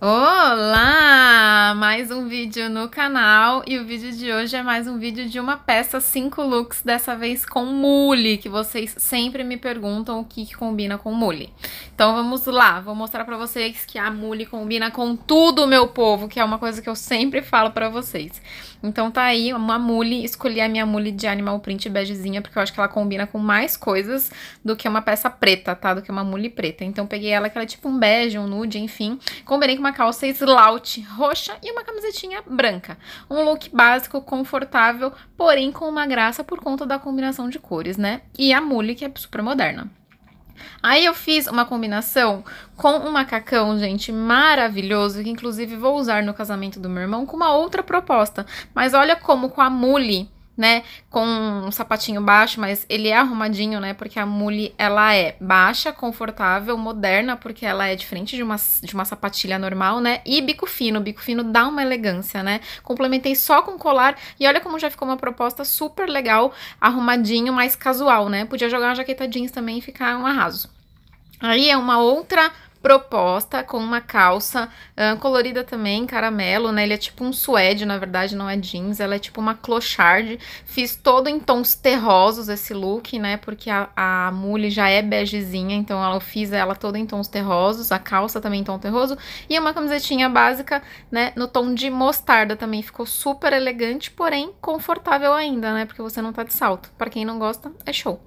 Olá! mais um vídeo no canal e o vídeo de hoje é mais um vídeo de uma peça 5 looks, dessa vez com mule, que vocês sempre me perguntam o que, que combina com mule. Então vamos lá, vou mostrar pra vocês que a mule combina com tudo, meu povo, que é uma coisa que eu sempre falo pra vocês. Então tá aí uma mule, escolhi a minha mule de animal print begezinha, porque eu acho que ela combina com mais coisas do que uma peça preta, tá? Do que uma mule preta. Então peguei ela que ela é tipo um bege, um nude, enfim. Combinei com uma calça slouch roxa e uma camisetinha branca. Um look básico, confortável, porém com uma graça por conta da combinação de cores, né? E a mule, que é super moderna. Aí eu fiz uma combinação com um macacão, gente, maravilhoso, que inclusive vou usar no casamento do meu irmão com uma outra proposta. Mas olha como com a mule né, com um sapatinho baixo, mas ele é arrumadinho, né, porque a mule, ela é baixa, confortável, moderna, porque ela é diferente de uma, de uma sapatilha normal, né, e bico fino, bico fino dá uma elegância, né, complementei só com colar, e olha como já ficou uma proposta super legal, arrumadinho, mais casual, né, podia jogar uma jaqueta jeans também e ficar um arraso. Aí é uma outra proposta com uma calça ah, colorida também, caramelo, né? Ele é tipo um suede, na verdade, não é jeans, ela é tipo uma clochard. Fiz todo em tons terrosos esse look, né? Porque a, a mule já é begezinha, então eu fiz ela toda em tons terrosos, a calça também em tom terroso, e uma camisetinha básica, né? No tom de mostarda também. Ficou super elegante, porém confortável ainda, né? Porque você não tá de salto. Para quem não gosta, é show.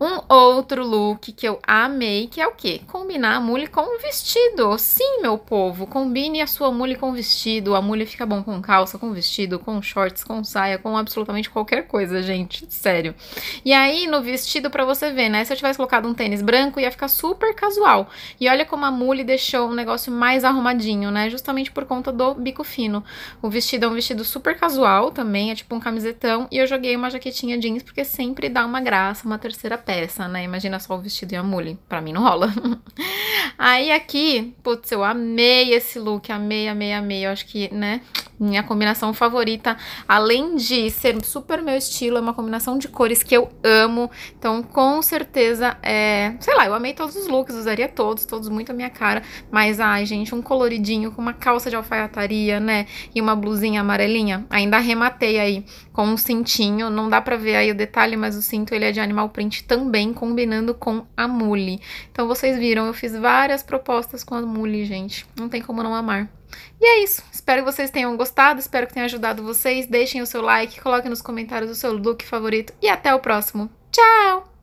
Um outro look que eu amei, que é o quê? Combinar a mule com o vestido. Sim, meu povo, combine a sua mule com vestido. A mule fica bom com calça, com vestido, com shorts, com saia, com absolutamente qualquer coisa, gente. Sério. E aí, no vestido, para você ver, né? Se eu tivesse colocado um tênis branco, ia ficar super casual. E olha como a mule deixou um negócio mais arrumadinho, né? Justamente por conta do bico fino. O vestido é um vestido super casual também, é tipo um camisetão. E eu joguei uma jaquetinha jeans, porque sempre dá uma graça, uma uma terceira peça, né? Imagina só o vestido e a mule. Pra mim não rola. Aí aqui, putz, eu amei esse look, amei, amei, amei. Eu acho que, né? Minha combinação favorita, além de ser super meu estilo, é uma combinação de cores que eu amo. Então, com certeza, é, sei lá, eu amei todos os looks, usaria todos, todos muito a minha cara. Mas, ai, gente, um coloridinho com uma calça de alfaiataria, né? E uma blusinha amarelinha. Ainda rematei aí com um cintinho. Não dá pra ver aí o detalhe, mas o cinto ele é de animal print também, combinando com a mule. Então, vocês viram, eu fiz várias propostas com a mule, gente. Não tem como não amar. E é isso. Espero que vocês tenham gostado, espero que tenha ajudado vocês. Deixem o seu like, coloquem nos comentários o seu look favorito e até o próximo. Tchau!